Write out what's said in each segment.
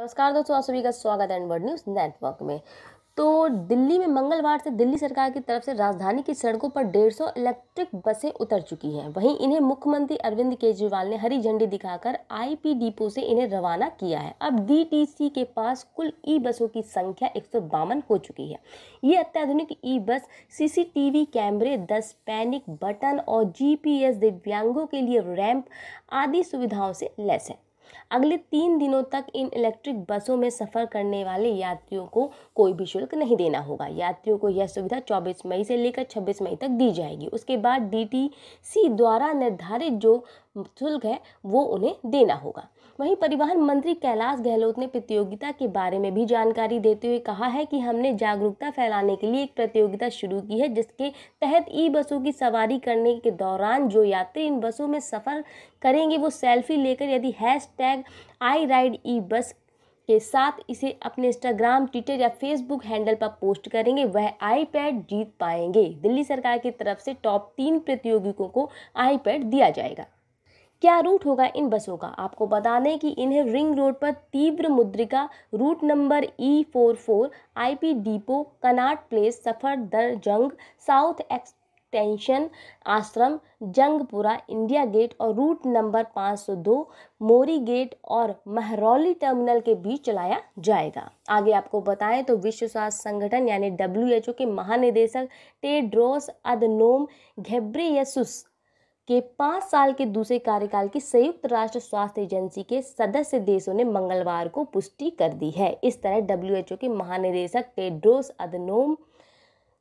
नमस्कार दोस्तों आप सभी का स्वागत है एंड न्यूज़ नेटवर्क में तो दिल्ली में मंगलवार से दिल्ली सरकार की तरफ से राजधानी की सड़कों पर 150 इलेक्ट्रिक बसें उतर चुकी हैं वहीं इन्हें मुख्यमंत्री अरविंद केजरीवाल ने हरी झंडी दिखाकर आईपी डिपो से इन्हें रवाना किया है अब डीटीसी के पास कुल ई बसों की संख्या एक हो चुकी है ये अत्याधुनिक ई बस सी कैमरे दस पैनिक बटन और जी दिव्यांगों के लिए रैम्प आदि सुविधाओं से लैस है अगले तीन दिनों तक इन इलेक्ट्रिक बसों में सफ़र करने वाले यात्रियों को कोई भी शुल्क नहीं देना होगा यात्रियों को यह सुविधा 24 मई से लेकर 26 मई तक दी जाएगी उसके बाद डीटीसी द्वारा निर्धारित जो शुल्क है वो उन्हें देना होगा वहीं परिवहन मंत्री कैलाश गहलोत ने प्रतियोगिता के बारे में भी जानकारी देते हुए कहा है कि हमने जागरूकता फैलाने के लिए एक प्रतियोगिता शुरू की है जिसके तहत ई बसों की सवारी करने के दौरान जो यात्री इन बसों में सफ़र करेंगे वो सेल्फी लेकर यदि hashtag I ride E bus के साथ इसे अपने इंस्टाग्राम ट्विटर या फेसबुक हैंडल पर पोस्ट करेंगे वह आईपैड जीत पाएंगे दिल्ली सरकार की तरफ से टॉप तीन प्रतियोगिकों को आईपैड दिया जाएगा क्या रूट होगा इन बसों का आपको बता दें कि इन्हें रिंग रोड पर तीव्र मुद्रिका route number E four four I P depot Connaught Place Safdarjung South Extension Ashram Jangpura India Gate और रूट नंबर 502 मोरी गेट और महरौली टर्मिनल के बीच चलाया जाएगा आगे आपको बताएं तो विश्व स्वास्थ्य संगठन यानी डब्ल्यू के महानिदेशक टेड्रोस अदनोम घेब्रेयसुस के पाँच साल के दूसरे कार्यकाल की संयुक्त राष्ट्र स्वास्थ्य एजेंसी के सदस्य देशों ने मंगलवार को पुष्टि कर दी है इस तरह डब्ल्यूएचओ के महानिदेशक टेड्रोस अदनोम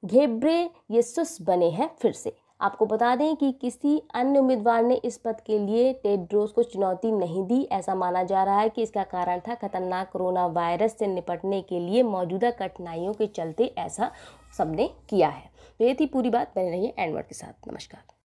घेब्रे येसुस बने हैं फिर से आपको बता दें कि किसी अन्य उम्मीदवार ने इस पद के लिए टेड्रोस को चुनौती नहीं दी ऐसा माना जा रहा है कि इसका कारण था खतरनाक कोरोना वायरस से निपटने के लिए मौजूदा कठिनाइयों के चलते ऐसा सबने किया है तो ये थी पूरी बात बने रही है एंडवर्ड के साथ नमस्कार